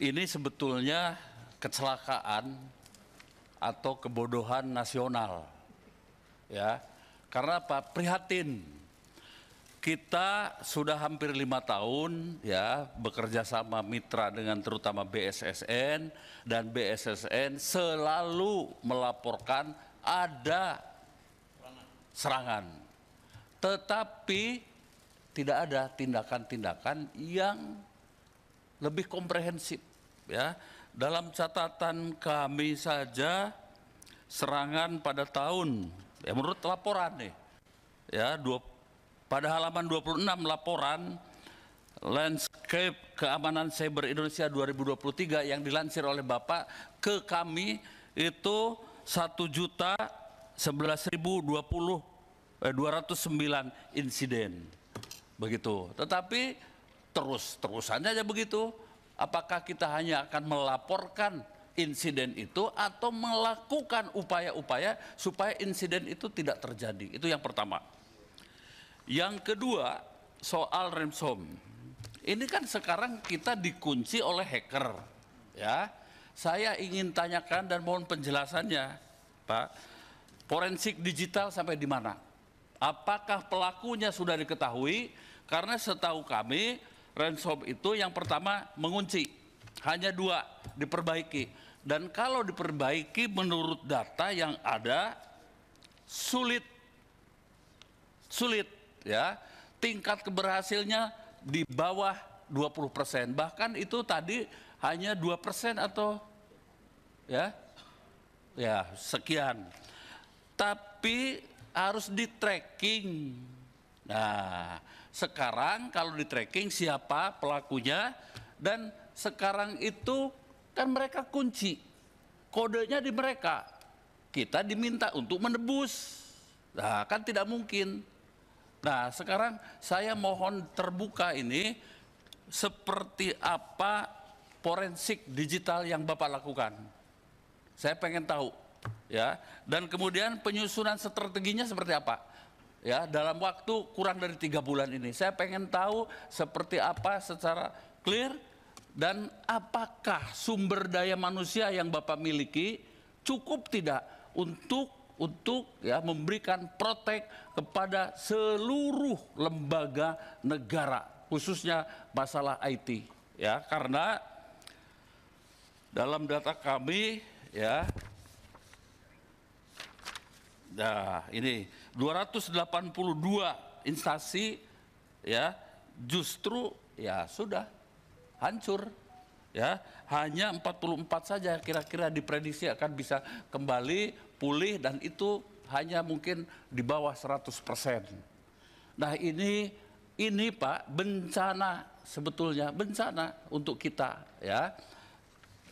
ini sebetulnya kecelakaan atau kebodohan nasional. Ya, karena apa? Prihatin. Kita sudah hampir lima tahun ya bekerja sama mitra dengan terutama BSSN dan BSSN selalu melaporkan ada serangan. Tetapi tidak ada tindakan-tindakan yang lebih komprehensif ya. Dalam catatan kami saja serangan pada tahun ya menurut laporan nih ya dua, pada halaman 26 laporan landscape keamanan cyber Indonesia 2023 yang dilansir oleh Bapak ke kami itu 1 juta 11.020 eh, 209 insiden begitu. Tetapi terus-terusannya aja begitu. Apakah kita hanya akan melaporkan insiden itu atau melakukan upaya-upaya supaya insiden itu tidak terjadi? Itu yang pertama. Yang kedua, soal ransom. Ini kan sekarang kita dikunci oleh hacker, ya. Saya ingin tanyakan dan mohon penjelasannya, Pak. Forensik digital sampai di mana? Apakah pelakunya sudah diketahui? Karena setahu kami Ransom itu yang pertama mengunci, hanya dua diperbaiki. Dan kalau diperbaiki menurut data yang ada sulit, sulit ya. Tingkat keberhasilnya di bawah 20 persen, bahkan itu tadi hanya 2 persen atau ya, ya sekian. Tapi harus di tracking Nah, sekarang kalau di tracking siapa pelakunya dan sekarang itu kan mereka kunci. Kodenya di mereka. Kita diminta untuk menebus. Nah, kan tidak mungkin. Nah, sekarang saya mohon terbuka ini seperti apa forensik digital yang Bapak lakukan. Saya pengen tahu ya. Dan kemudian penyusunan strateginya seperti apa? ya dalam waktu kurang dari tiga bulan ini. Saya pengen tahu seperti apa secara clear dan apakah sumber daya manusia yang Bapak miliki cukup tidak untuk untuk ya memberikan protek kepada seluruh lembaga negara khususnya masalah IT ya karena dalam data kami ya Nah, ini 282 instansi ya justru ya sudah hancur ya hanya 44 saja kira-kira diprediksi akan bisa kembali pulih dan itu hanya mungkin di bawah 100 persen. Nah ini ini Pak bencana sebetulnya bencana untuk kita ya.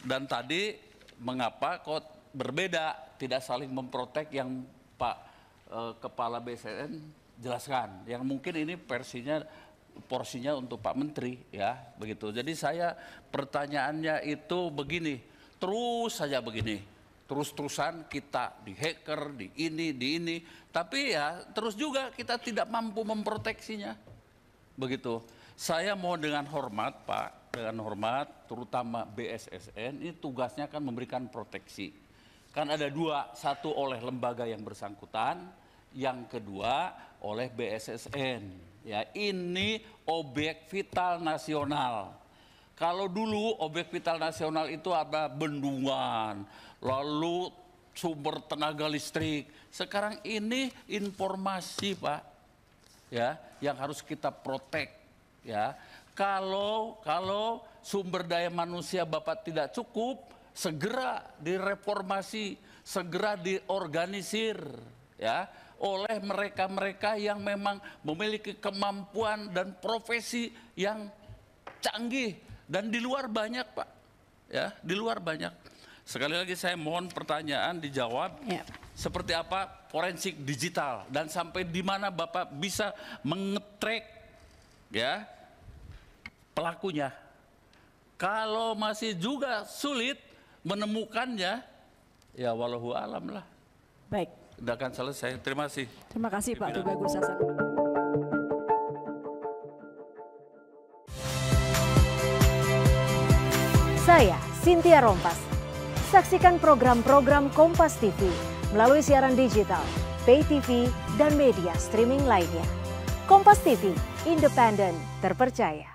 Dan tadi mengapa kok berbeda tidak saling memprotek yang Pak e, Kepala BSN jelaskan. Yang mungkin ini versinya porsinya untuk Pak Menteri ya begitu. Jadi saya pertanyaannya itu begini, terus saja begini. Terus-terusan kita di hacker, di ini, di ini. Tapi ya terus juga kita tidak mampu memproteksinya. Begitu. Saya mau dengan hormat Pak, dengan hormat terutama BSSN ini tugasnya kan memberikan proteksi Kan ada dua, satu oleh lembaga yang bersangkutan, yang kedua oleh BSSN. Ya, ini obyek vital nasional. Kalau dulu obyek vital nasional itu ada bendungan, lalu sumber tenaga listrik. Sekarang ini informasi, Pak. Ya, yang harus kita protek, ya. Kalau kalau sumber daya manusia Bapak tidak cukup, segera direformasi, segera diorganisir ya oleh mereka-mereka yang memang memiliki kemampuan dan profesi yang canggih dan di luar banyak, Pak. Ya, di luar banyak. Sekali lagi saya mohon pertanyaan dijawab. Ya. Seperti apa forensik digital dan sampai di mana Bapak bisa mengetrek ya pelakunya. Kalau masih juga sulit menemukannya ya walau alam lah. Baik. Sudah akan selesai. Terima kasih. Terima kasih Pak Tubagus Hasan. Saya Cynthia Rompas. Saksikan program-program Kompas TV melalui siaran digital, pay TV, dan media streaming lainnya. Kompas TV, independen, terpercaya.